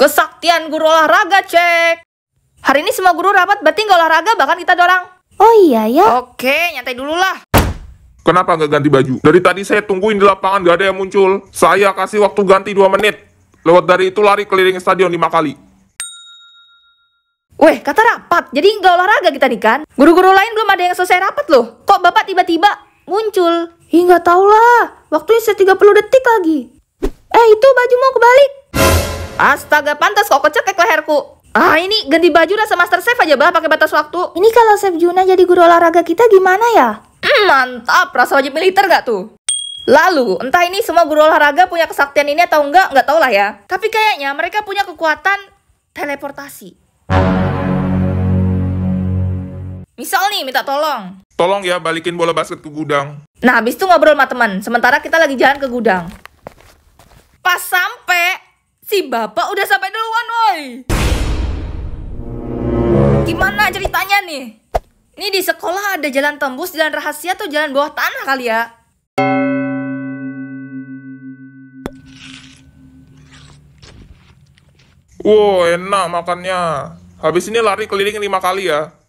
Kesaktian guru olahraga cek. Hari ini semua guru rapat berarti nggak olahraga bahkan kita dorang. Oh iya ya. Oke, nyantai dulu lah. Kenapa nggak ganti baju? Dari tadi saya tungguin di lapangan nggak ada yang muncul. Saya kasih waktu ganti 2 menit. Lewat dari itu lari keliling stadion 5 kali. Weh, kata rapat. Jadi nggak olahraga kita nih kan? Guru-guru lain belum ada yang selesai rapat loh. Kok bapak tiba-tiba muncul? Ih, nggak tau lah. Waktunya saya 30 detik lagi. Eh, itu baju mau kebalik. Astaga, pantas kok kecekek leherku. Ah ini ganti baju lah sama Master Chef aja bah pakai batas waktu. Ini kalau Chef Juna jadi guru olahraga kita gimana ya? Mm, mantap, rasa wajib militer gak tuh? Lalu, entah ini semua guru olahraga punya kesaktian ini atau enggak, enggak tau lah ya. Tapi kayaknya mereka punya kekuatan teleportasi. Misal nih, minta tolong. Tolong ya, balikin bola basket ke gudang. Nah, habis itu ngobrol sama teman. Sementara kita lagi jalan ke gudang. Si bapak udah sampai duluan, woi. Gimana ceritanya nih? Ini di sekolah ada jalan tembus, jalan rahasia atau jalan bawah tanah kali ya? Wow, enak makannya. Habis ini lari keliling lima kali ya.